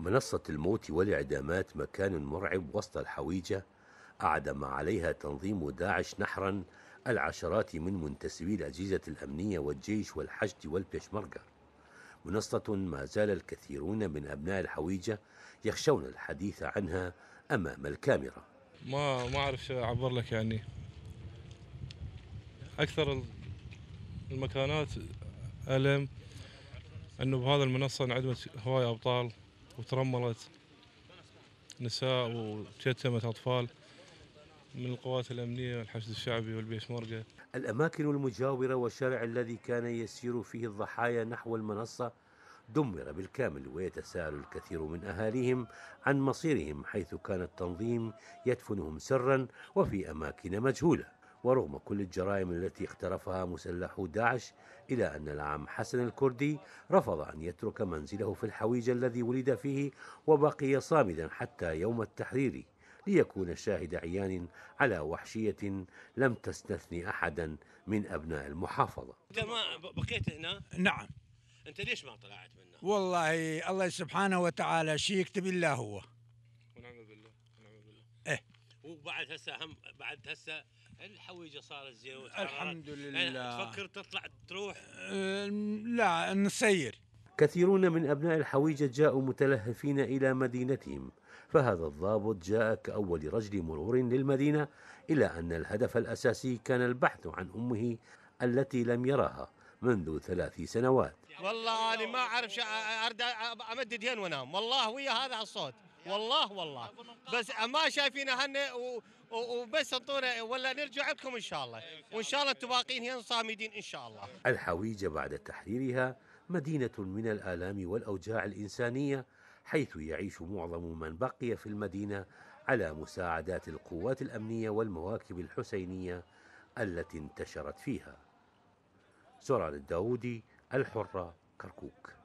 منصة الموت والإعدامات مكان مرعب وسط الحويجة أعدم عليها تنظيم داعش نحرا العشرات من منتسبي الأجهزة الأمنية والجيش والحشد والبيشمركة منصة ما زال الكثيرون من أبناء الحويجة يخشون الحديث عنها أمام الكاميرا ما ما أعرف أعبر لك يعني أكثر المكانات ألم أنه بهذا المنصة انعدمت هواي أبطال وترملت نساء وتشتمت أطفال من القوات الأمنية والحشد الشعبي والبيشمركة الأماكن المجاورة والشارع الذي كان يسير فيه الضحايا نحو المنصة دمر بالكامل ويتساءل الكثير من أهاليهم عن مصيرهم حيث كان التنظيم يدفنهم سرا وفي أماكن مجهولة ورغم كل الجرائم التي اقترفها مسلحو داعش إلى أن العم حسن الكردي رفض أن يترك منزله في الحويجة الذي ولد فيه وبقي صامدا حتى يوم التحرير ليكون شاهد عيان على وحشية لم تستثني أحدا من أبناء المحافظة أنت ما بقيت هنا؟ نعم أنت ليش ما طلعت منه؟ والله الله سبحانه وتعالى شيء يكتب الله هو وبعد هسه هم بعد هسه الحويجه صارت زينه الحمد لله يعني تفكر تطلع تروح لا نسير كثيرون من أبناء الحويجة جاءوا متلهفين إلى مدينتهم فهذا الضابط جاء كأول رجل مرور للمدينة الى أن الهدف الأساسي كان البحث عن أمه التي لم يراها منذ ثلاث سنوات والله أنا ما أعرف أرد امدد يدين وأنام والله ويا هذا الصوت والله والله بس ما شايفين اهلنا وبس انطونا ولا نرجع لكم ان شاء الله وان شاء الله تباقين هنا صامدين ان شاء الله الحويجه بعد تحريرها مدينه من الالام والاوجاع الانسانيه حيث يعيش معظم من بقي في المدينه على مساعدات القوات الامنيه والمواكب الحسينيه التي انتشرت فيها سرعان الداودي الحره كركوك